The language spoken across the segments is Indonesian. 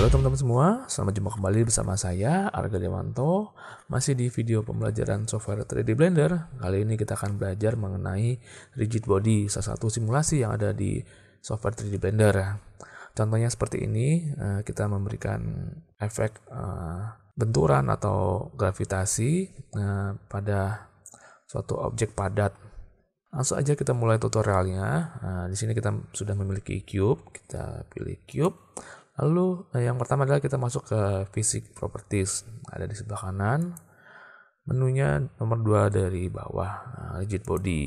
Halo teman-teman semua, selamat jumpa kembali bersama saya Arga Dewanto masih di video pembelajaran software 3D Blender. Kali ini kita akan belajar mengenai rigid body, salah satu simulasi yang ada di software 3D Blender. Contohnya seperti ini, eh, kita memberikan efek eh, benturan atau gravitasi eh, pada suatu objek padat. Langsung aja kita mulai tutorialnya. Nah, di sini kita sudah memiliki cube, kita pilih cube Lalu eh, yang pertama adalah kita masuk ke fisik Properties. Ada di sebelah kanan. Menunya nomor 2 dari bawah, eh, Rigid Body.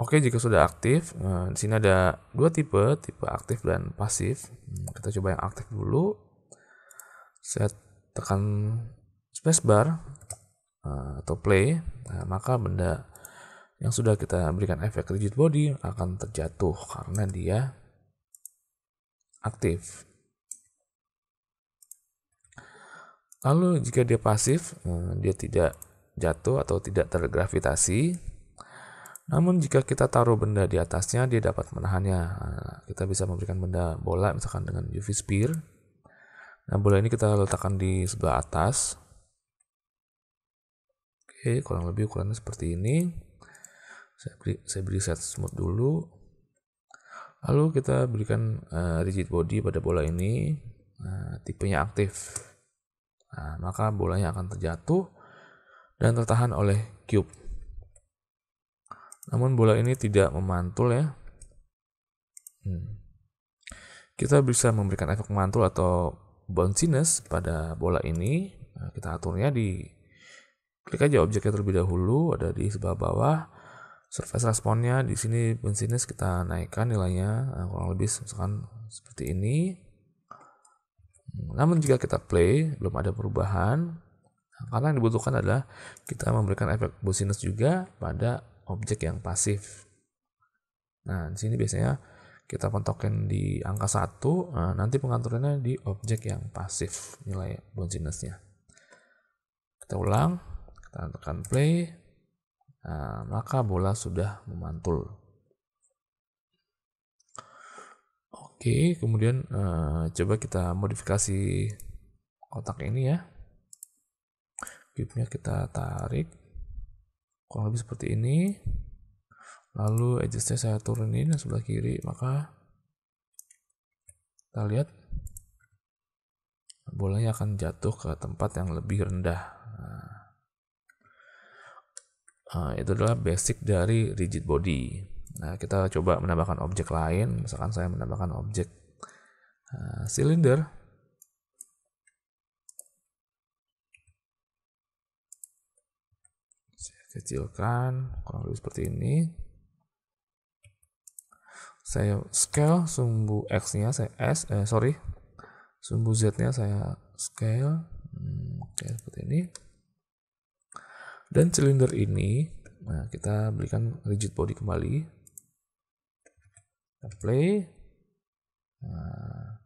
Oke, jika sudah aktif, eh, di sini ada dua tipe, tipe aktif dan pasif. Hmm, kita coba yang aktif dulu. Saya tekan spacebar atau play, nah, maka benda yang sudah kita berikan efek rigid body akan terjatuh karena dia aktif. Lalu jika dia pasif, eh, dia tidak jatuh atau tidak tergravitasi. Namun jika kita taruh benda di atasnya, dia dapat menahannya. Eh, kita bisa memberikan benda bola misalkan dengan UV spear. Nah, bola ini kita letakkan di sebelah atas. Oke, kurang lebih ukurannya seperti ini saya beri, saya beri set smooth dulu lalu kita berikan uh, rigid body pada bola ini uh, tipenya aktif nah, maka bolanya akan terjatuh dan tertahan oleh cube namun bola ini tidak memantul ya hmm. kita bisa memberikan efek memantul atau bounciness pada bola ini nah, kita aturnya di klik aja objeknya terlebih dahulu ada di sebelah bawah surface responnya di sini bensinnya kita naikkan nilainya nah, kurang lebih misalkan seperti ini namun jika kita play belum ada perubahan karena yang dibutuhkan adalah kita memberikan efek bosinus juga pada objek yang pasif. Nah, di sini biasanya kita pentokin di angka 1, nah, eh, nanti pengaturannya di objek yang pasif nilai bosinusnya. Kita ulang, kita tekan play, Nah, maka bola sudah memantul. Oke, kemudian uh, coba kita modifikasi kotak ini ya. Gipnya kita tarik kurang lebih seperti ini. Lalu adjustnya saya turunin yang sebelah kiri, maka kita lihat bolanya akan jatuh ke tempat yang lebih rendah. Ah, itu adalah basic dari rigid body nah kita coba menambahkan objek lain misalkan saya menambahkan objek uh, silinder saya kecilkan kurang lebih seperti ini saya scale sumbu x-nya saya s eh, sorry sumbu z-nya saya scale hmm, oke seperti ini dan silinder ini, nah kita berikan rigid body kembali. Kita play. Nah,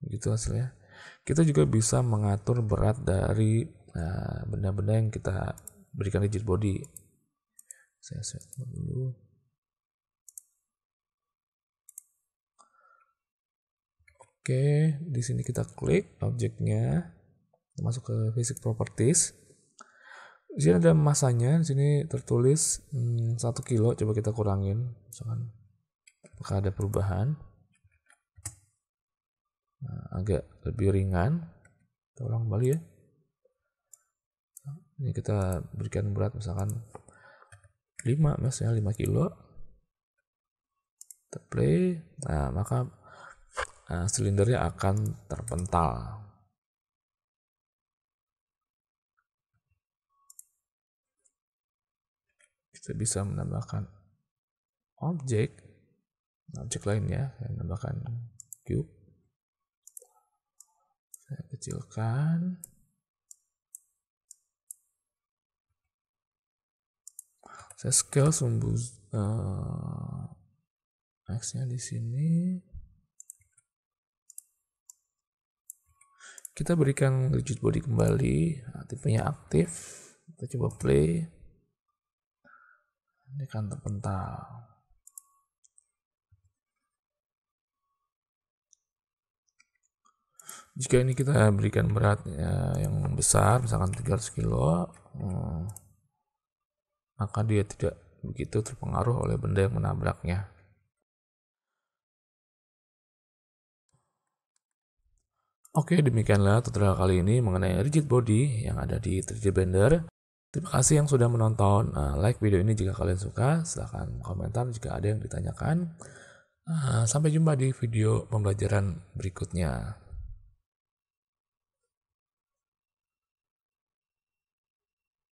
begitu hasilnya. Kita juga bisa mengatur berat dari nah, benda-benda uh, yang kita berikan rigid body. Saya set dulu. Oke, di sini kita klik objeknya. masuk ke basic properties di sini ada masanya di sini tertulis hmm, satu hmm, kilo coba kita kurangin misalkan apakah ada perubahan nah, agak lebih ringan kita ulang kembali ya ini kita berikan berat misalkan 5 misalnya 5 kilo kita play nah maka uh, silindernya akan terpental Kita bisa menambahkan objek, objek lainnya, ya, saya menambahkan cube. Saya kecilkan. Saya scale sumbu uh, eh, x-nya di sini. kita berikan rigid body kembali nah, tipenya aktif kita coba play ini kan terpental. Jika ini kita berikan beratnya yang besar, misalkan 300 kilo, hmm, maka dia tidak begitu terpengaruh oleh benda yang menabraknya. Oke, demikianlah tutorial kali ini mengenai rigid body yang ada di 3D Blender. Terima kasih yang sudah menonton. Uh, like video ini jika kalian suka. Silahkan komentar jika ada yang ditanyakan. Uh, sampai jumpa di video pembelajaran berikutnya.